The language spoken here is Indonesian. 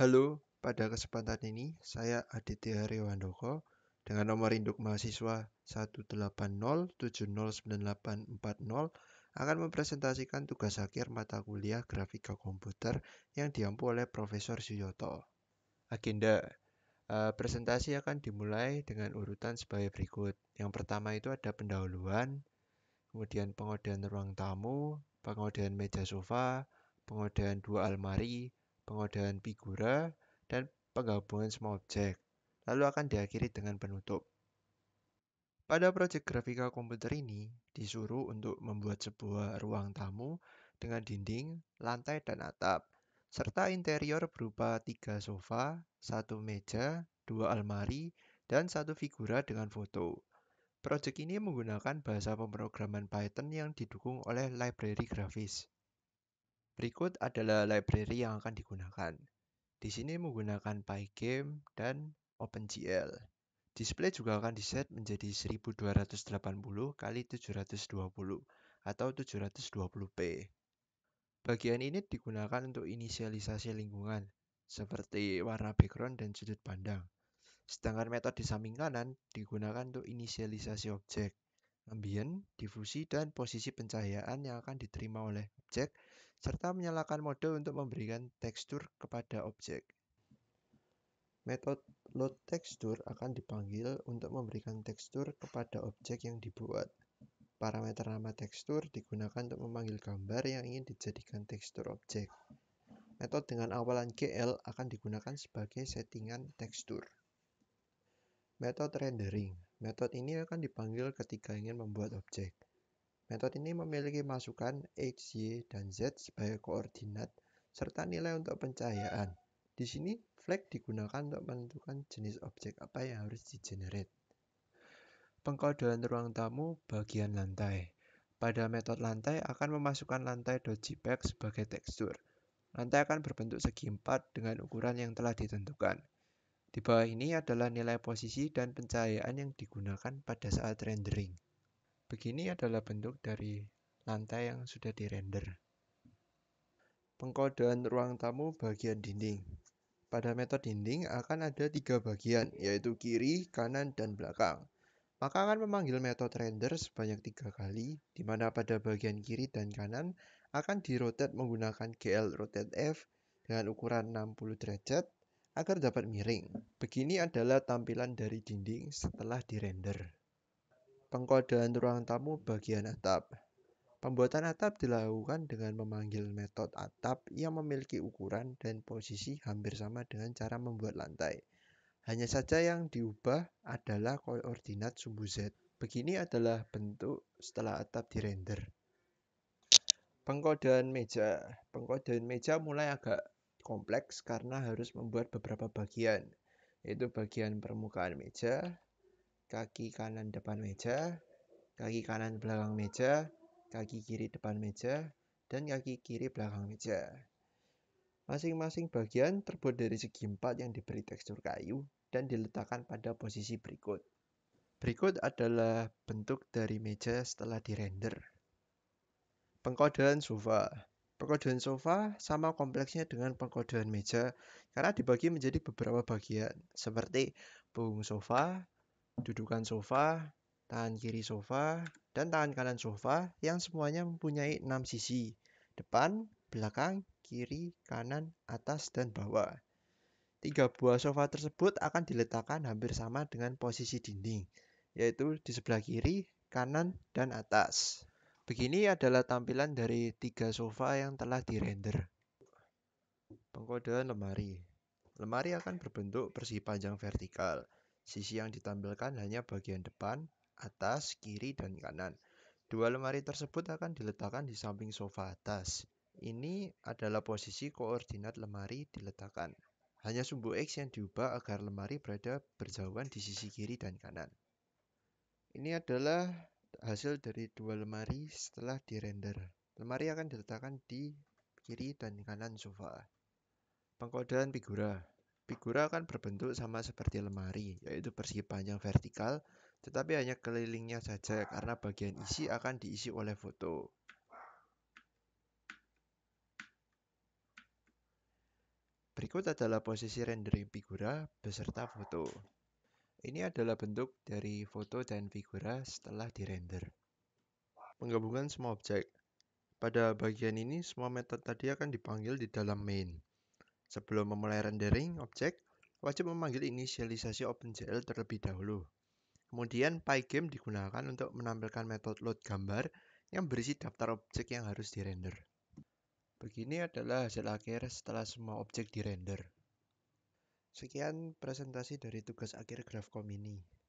Halo, pada kesempatan ini saya Aditya Haryawandoko dengan nomor induk mahasiswa 180709840 akan mempresentasikan tugas akhir mata kuliah grafika komputer yang diampu oleh Profesor Suyoto. Agenda Uh, presentasi akan dimulai dengan urutan sebagai berikut. Yang pertama itu ada pendahuluan, kemudian pengodean ruang tamu, pengodean meja sofa, pengodean dua almari, pengodaan figura, dan penggabungan semua objek, lalu akan diakhiri dengan penutup. Pada proyek grafika komputer ini, disuruh untuk membuat sebuah ruang tamu dengan dinding, lantai, dan atap, serta interior berupa tiga sofa, satu meja, dua almari, dan satu figura dengan foto. Proyek ini menggunakan bahasa pemrograman Python yang didukung oleh library grafis. Berikut adalah library yang akan digunakan. Di sini menggunakan Pygame dan OpenGL. Display juga akan diset menjadi 1280 x 720 atau 720p. Bagian ini digunakan untuk inisialisasi lingkungan, seperti warna background dan sudut pandang. Sedangkan metode di samping kanan digunakan untuk inisialisasi objek, ambient, difusi, dan posisi pencahayaan yang akan diterima oleh objek serta menyalakan mode untuk memberikan tekstur kepada objek. Metode load texture akan dipanggil untuk memberikan tekstur kepada objek yang dibuat. Parameter nama tekstur digunakan untuk memanggil gambar yang ingin dijadikan tekstur objek. Metode dengan awalan GL akan digunakan sebagai settingan tekstur. Metode rendering. Metode ini akan dipanggil ketika ingin membuat objek. Metode ini memiliki masukan X, Y, dan Z sebagai koordinat, serta nilai untuk pencahayaan. Di sini, flag digunakan untuk menentukan jenis objek apa yang harus di digenerate. Pengkodean ruang tamu bagian lantai. Pada metode lantai akan memasukkan lantai .jpeg sebagai tekstur. Lantai akan berbentuk segi empat dengan ukuran yang telah ditentukan. Di bawah ini adalah nilai posisi dan pencahayaan yang digunakan pada saat rendering. Begini adalah bentuk dari lantai yang sudah dirender. Pengkodean ruang tamu bagian dinding. Pada metode dinding akan ada tiga bagian, yaitu kiri, kanan, dan belakang. Maka akan memanggil metode render sebanyak tiga kali, di mana pada bagian kiri dan kanan akan dirotate menggunakan GL Rotate F dengan ukuran 60 derajat agar dapat miring. Begini adalah tampilan dari dinding setelah dirender. Pengkodean ruang tamu bagian atap. Pembuatan atap dilakukan dengan memanggil metode atap yang memiliki ukuran dan posisi hampir sama dengan cara membuat lantai. Hanya saja yang diubah adalah koordinat sumbu Z. Begini adalah bentuk setelah atap dirender. Pengkodean meja. Pengkodean meja mulai agak kompleks karena harus membuat beberapa bagian, yaitu bagian permukaan meja, kaki kanan depan meja, kaki kanan belakang meja, kaki kiri depan meja, dan kaki kiri belakang meja. Masing-masing bagian terbuat dari segi empat yang diberi tekstur kayu dan diletakkan pada posisi berikut. Berikut adalah bentuk dari meja setelah dirender. Pengkodean sofa. Pengkodean sofa sama kompleksnya dengan pengkodean meja karena dibagi menjadi beberapa bagian seperti punggung sofa, dudukan sofa, tangan kiri sofa, dan tangan kanan sofa yang semuanya mempunyai 6 sisi. Depan, belakang, kiri, kanan, atas, dan bawah. Tiga buah sofa tersebut akan diletakkan hampir sama dengan posisi dinding, yaitu di sebelah kiri, kanan, dan atas. Begini adalah tampilan dari tiga sofa yang telah dirender. Pengkodean lemari. Lemari akan berbentuk persegi panjang vertikal. Sisi yang ditampilkan hanya bagian depan, atas, kiri, dan kanan. Dua lemari tersebut akan diletakkan di samping sofa atas. Ini adalah posisi koordinat lemari diletakkan. Hanya sumbu X yang diubah agar lemari berada berjauhan di sisi kiri dan kanan. Ini adalah hasil dari dua lemari setelah dirender. Lemari akan diletakkan di kiri dan kanan sofa. Pengkodean figura Figura akan berbentuk sama seperti lemari, yaitu persegi panjang vertikal, tetapi hanya kelilingnya saja karena bagian isi akan diisi oleh foto. Berikut adalah posisi rendering figura beserta foto. Ini adalah bentuk dari foto dan figura setelah dirender. Penggabungan semua objek. Pada bagian ini, semua metode tadi akan dipanggil di dalam main. Sebelum memulai rendering objek, wajib memanggil inisialisasi OpenGL terlebih dahulu. Kemudian pygame digunakan untuk menampilkan metode load gambar yang berisi daftar objek yang harus dirender. Begini adalah hasil akhir setelah semua objek dirender. Sekian presentasi dari tugas akhir Graphcom ini.